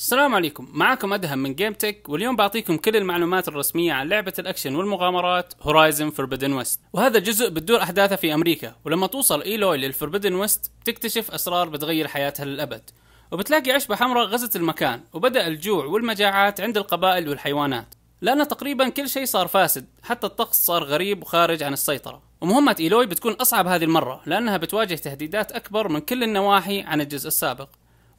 السلام عليكم معكم أدهم من جيم تك واليوم بعطيكم كل المعلومات الرسمية عن لعبة الأكشن والمغامرات هورايزن فوربدن ويست وهذا جزء بتدور أحداثه في أمريكا ولما توصل إيلوي للفوربدن ويست بتكتشف أسرار بتغير حياتها للأبد وبتلاقي عشبة حمراء غزت المكان وبدأ الجوع والمجاعات عند القبائل والحيوانات لأن تقريبا كل شيء صار فاسد حتى الطقس صار غريب وخارج عن السيطرة ومهمة إيلوي بتكون أصعب هذه المرة لأنها بتواجه تهديدات أكبر من كل النواحي عن الجزء السابق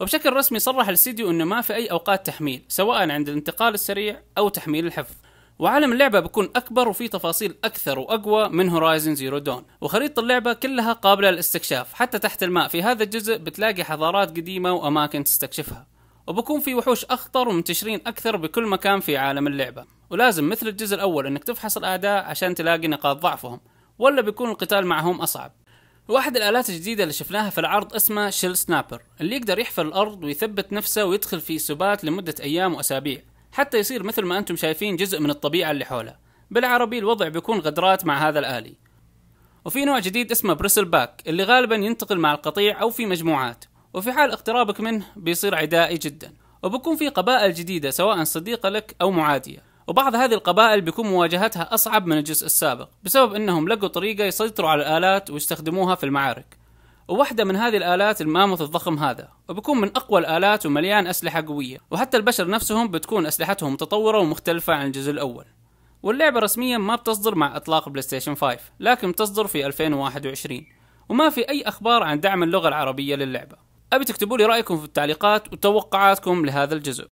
وبشكل رسمي صرح الاستديو انه ما في اي اوقات تحميل سواء عند الانتقال السريع او تحميل الحفظ وعالم اللعبة بيكون أكبر وفي تفاصيل أكثر وأقوى من هورايزن زيرو دون وخريطة اللعبة كلها قابلة للاستكشاف حتى تحت الماء في هذا الجزء بتلاقي حضارات قديمة وأماكن تستكشفها وبكون في وحوش أخطر ومنتشرين أكثر بكل مكان في عالم اللعبة ولازم مثل الجزء الأول أنك تفحص الأعداء عشان تلاقي نقاط ضعفهم ولا بيكون القتال معهم أصعب واحد الآلات الجديدة اللي شفناها في العرض اسمه شيل سنابر اللي يقدر يحفر الأرض ويثبت نفسه ويدخل في سبات لمدة أيام وأسابيع حتى يصير مثل ما أنتم شايفين جزء من الطبيعة اللي حوله بالعربي الوضع بيكون غدرات مع هذا الآلي وفي نوع جديد اسمه بريسل باك اللي غالبا ينتقل مع القطيع أو في مجموعات وفي حال اقترابك منه بيصير عدائي جدا وبكون في قبائل جديدة سواء صديقة لك أو معادية وبعض هذه القبائل بيكون مواجهتها أصعب من الجزء السابق بسبب أنهم لقوا طريقة يسيطروا على الآلات ويستخدموها في المعارك وواحدة من هذه الآلات الماموث الضخم هذا وبيكون من أقوى الآلات ومليان أسلحة قوية وحتى البشر نفسهم بتكون أسلحتهم متطورة ومختلفة عن الجزء الأول واللعبة رسميا ما بتصدر مع إطلاق بلاي ستيشن 5 لكن بتصدر في 2021 وما في أي أخبار عن دعم اللغة العربية للعبة أبي تكتبوا لي رأيكم في التعليقات وتوقعاتكم لهذا الجزء